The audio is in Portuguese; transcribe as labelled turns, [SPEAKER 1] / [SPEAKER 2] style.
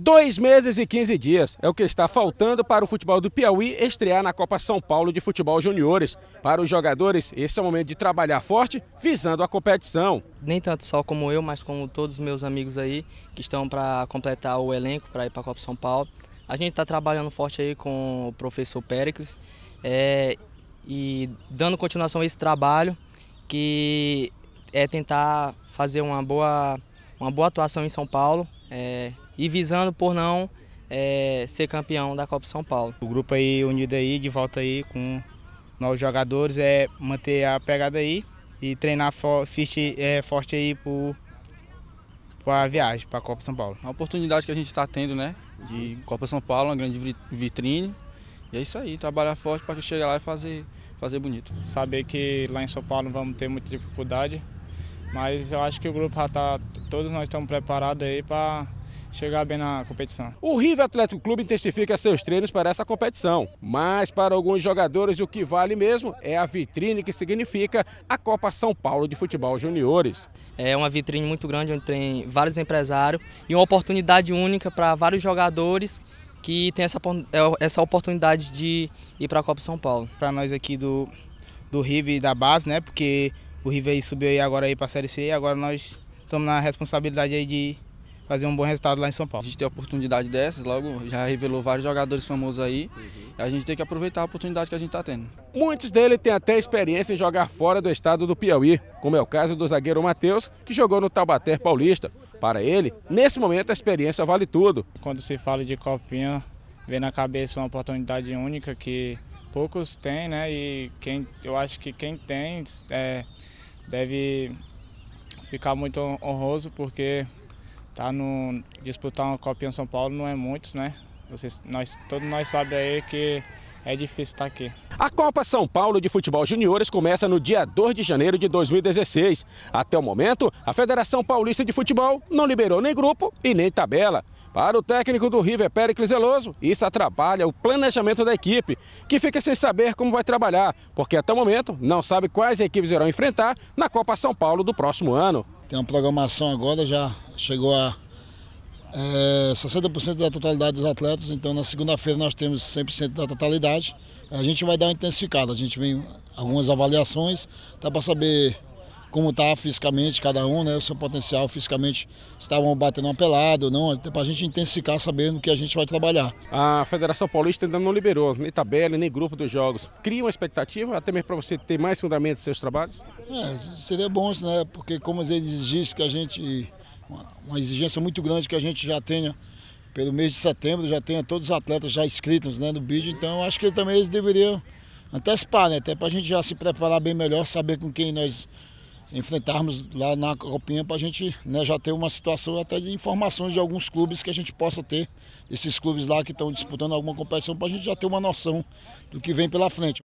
[SPEAKER 1] Dois meses e 15 dias é o que está faltando para o futebol do Piauí estrear na Copa São Paulo de Futebol Juniores. Para os jogadores, esse é o momento de trabalhar forte, visando a competição. Nem tanto só como eu, mas como todos os meus amigos aí que estão para
[SPEAKER 2] completar o elenco para ir para a Copa São Paulo. A gente está trabalhando forte aí com o professor Pericles é, e dando continuação a esse trabalho que é tentar fazer uma boa, uma boa atuação em São Paulo. É,
[SPEAKER 3] e visando por não é, ser campeão da Copa São Paulo. O grupo aí unido aí, de volta aí com novos jogadores, é manter a pegada aí e treinar forte é, forte aí para a viagem, para a Copa São Paulo. A
[SPEAKER 4] oportunidade que a gente está tendo, né, de Copa São Paulo, uma grande vitrine, e é isso aí, trabalhar forte para que chegar lá e fazer, fazer bonito. Saber que lá em São Paulo vamos ter muita dificuldade, mas eu acho que o grupo já está, todos nós estamos preparados aí para
[SPEAKER 1] chegar bem na competição. O River Atlético Clube intensifica seus treinos para essa competição, mas para alguns jogadores o que vale mesmo é a vitrine que significa a Copa São Paulo de Futebol Juniores. É uma vitrine muito grande
[SPEAKER 2] onde tem vários empresários
[SPEAKER 1] e uma oportunidade
[SPEAKER 2] única para vários jogadores que têm essa, é, essa oportunidade de
[SPEAKER 3] ir para a Copa São Paulo. Para nós aqui do, do River e da base, né? Porque o River aí subiu aí agora aí para a Série C e agora nós estamos na responsabilidade aí de fazer um bom resultado lá em São Paulo. A gente
[SPEAKER 4] tem a oportunidade dessas, logo já revelou vários jogadores famosos aí. Uhum. A gente tem que aproveitar a oportunidade que a gente está tendo.
[SPEAKER 1] Muitos deles têm até experiência em jogar fora do estado do Piauí, como é o caso do zagueiro Matheus, que jogou no Taubaté Paulista. Para ele, nesse momento a experiência vale tudo. Quando se fala de copinha, vem na cabeça uma oportunidade única que
[SPEAKER 4] poucos têm, né? E quem, eu acho que quem tem é, deve ficar muito honroso porque tá no, disputar uma Copinha São Paulo não é muitos, né? Vocês, nós, todos nós sabemos aí que é difícil estar tá aqui.
[SPEAKER 1] A Copa São Paulo de Futebol Juniores começa no dia 2 de janeiro de 2016. Até o momento, a Federação Paulista de Futebol não liberou nem grupo e nem tabela. Para o técnico do River, Péricles Veloso, isso atrapalha o planejamento da equipe, que fica sem saber como vai trabalhar, porque até o momento não sabe quais equipes irão enfrentar na Copa
[SPEAKER 5] São Paulo do próximo ano. Tem uma programação agora, já chegou a é, 60% da totalidade dos atletas, então na segunda-feira nós temos 100% da totalidade. A gente vai dar uma intensificada, a gente vem algumas avaliações, dá para saber como está fisicamente cada um, né, o seu potencial fisicamente, estavam batendo pelada ou não, é para a gente intensificar sabendo que a gente vai trabalhar.
[SPEAKER 1] A Federação Paulista ainda não liberou nem tabela, nem grupo dos jogos. Cria uma expectativa até mesmo para você ter mais fundamentos seus trabalhos?
[SPEAKER 5] É, seria bom, né, porque como eles exigissem que a gente, uma exigência muito grande que a gente já tenha pelo mês de setembro já tenha todos os atletas já inscritos né, no BID, então acho que também eles deveriam antecipar, né, até para a gente já se preparar bem melhor, saber com quem nós enfrentarmos lá na Copinha para a gente né, já ter uma situação até de informações de alguns clubes que a gente possa ter, esses clubes lá que estão disputando alguma competição, para a gente já ter uma noção do que vem pela frente.